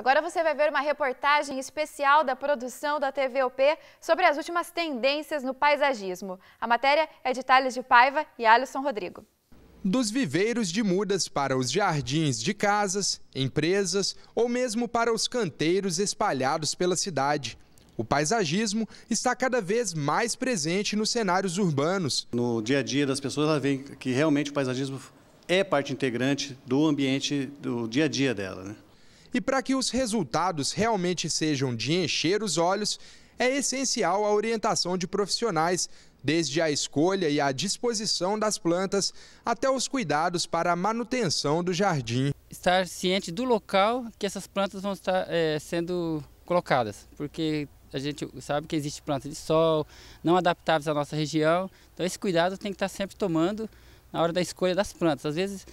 Agora você vai ver uma reportagem especial da produção da TVOP sobre as últimas tendências no paisagismo. A matéria é de Thales de Paiva e Alisson Rodrigo. Dos viveiros de mudas para os jardins de casas, empresas ou mesmo para os canteiros espalhados pela cidade. O paisagismo está cada vez mais presente nos cenários urbanos. No dia a dia das pessoas, ela vê que realmente o paisagismo é parte integrante do ambiente do dia a dia dela. Né? E para que os resultados realmente sejam de encher os olhos, é essencial a orientação de profissionais, desde a escolha e a disposição das plantas até os cuidados para a manutenção do jardim. Estar ciente do local que essas plantas vão estar é, sendo colocadas, porque a gente sabe que existe plantas de sol, não adaptáveis à nossa região, então esse cuidado tem que estar sempre tomando na hora da escolha das plantas. Às vezes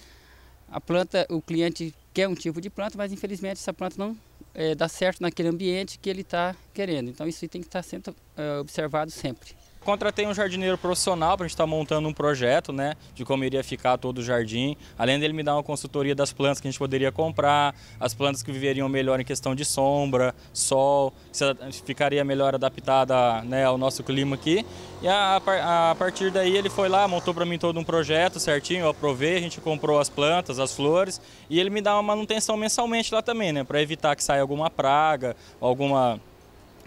a planta, o cliente é um tipo de planta, mas infelizmente essa planta não é, dá certo naquele ambiente que ele está querendo. Então isso tem que estar tá sendo é, observado sempre. Contratei um jardineiro profissional para a gente estar tá montando um projeto, né, de como iria ficar todo o jardim. Além dele me dar uma consultoria das plantas que a gente poderia comprar, as plantas que viveriam melhor em questão de sombra, sol, se ficaria melhor adaptada, né, ao nosso clima aqui. E a, a, a partir daí ele foi lá, montou para mim todo um projeto certinho, eu aprovei, a gente comprou as plantas, as flores, e ele me dá uma manutenção mensalmente lá também, né, para evitar que saia alguma praga, alguma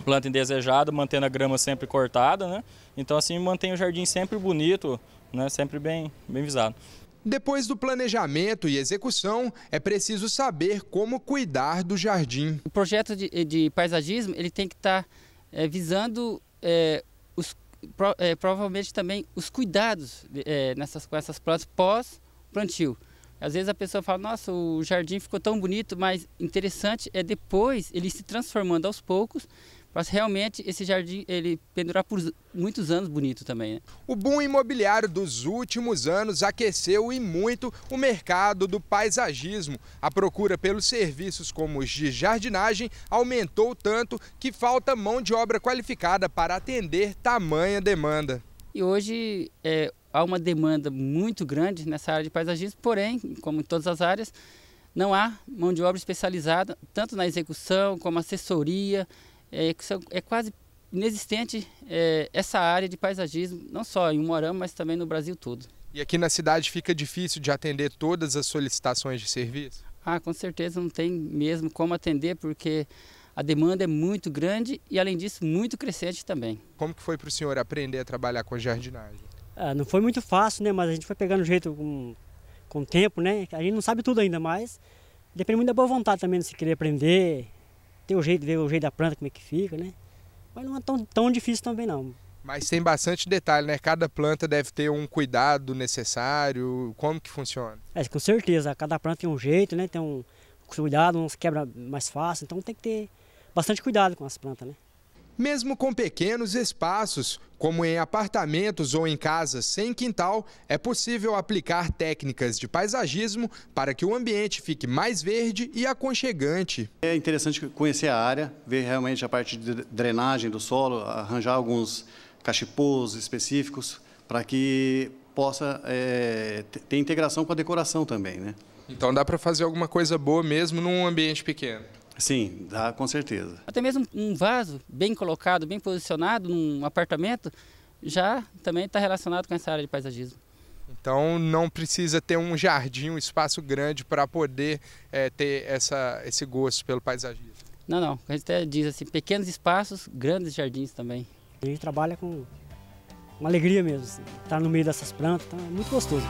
planta indesejada, mantendo a grama sempre cortada, né? Então assim mantém o jardim sempre bonito, né? Sempre bem, bem visado. Depois do planejamento e execução, é preciso saber como cuidar do jardim. O projeto de, de paisagismo ele tem que estar tá, é, visando é, os, pro, é, provavelmente também os cuidados nessas, com essas plantas pós plantio. Às vezes a pessoa fala, nossa, o jardim ficou tão bonito, mas interessante é depois ele se transformando aos poucos para realmente esse jardim ele pendurar por muitos anos bonito também. Né? O boom imobiliário dos últimos anos aqueceu e muito o mercado do paisagismo. A procura pelos serviços como os de jardinagem aumentou tanto que falta mão de obra qualificada para atender tamanha demanda. E hoje é, há uma demanda muito grande nessa área de paisagismo, porém, como em todas as áreas, não há mão de obra especializada, tanto na execução como assessoria. É, é quase inexistente é, essa área de paisagismo, não só em Moarama, mas também no Brasil todo. E aqui na cidade fica difícil de atender todas as solicitações de serviço? Ah, com certeza não tem mesmo como atender, porque a demanda é muito grande e, além disso, muito crescente também. Como que foi para o senhor aprender a trabalhar com jardinagem? Ah, não foi muito fácil, né? Mas a gente foi pegando o jeito com, com o tempo, né? A gente não sabe tudo ainda, mas depende muito da boa vontade também de se querer aprender, ter o jeito, ver o jeito da planta, como é que fica, né? Mas não é tão, tão difícil também não. Mas tem bastante detalhe, né? Cada planta deve ter um cuidado necessário. Como que funciona? É, com certeza. Cada planta tem um jeito, né? Tem um cuidado, uns quebra mais fácil. Então tem que ter bastante cuidado com as plantas, né? Mesmo com pequenos espaços, como em apartamentos ou em casas sem quintal, é possível aplicar técnicas de paisagismo para que o ambiente fique mais verde e aconchegante. É interessante conhecer a área, ver realmente a parte de drenagem do solo, arranjar alguns cachepôs específicos para que possa é, ter integração com a decoração também. Né? Então dá para fazer alguma coisa boa mesmo num ambiente pequeno. Sim, dá com certeza. Até mesmo um vaso bem colocado, bem posicionado num apartamento, já também está relacionado com essa área de paisagismo. Então não precisa ter um jardim, um espaço grande para poder é, ter essa, esse gosto pelo paisagismo. Não, não. A gente até diz assim, pequenos espaços, grandes jardins também. A gente trabalha com uma alegria mesmo, assim, estar tá no meio dessas plantas, tá muito gostoso.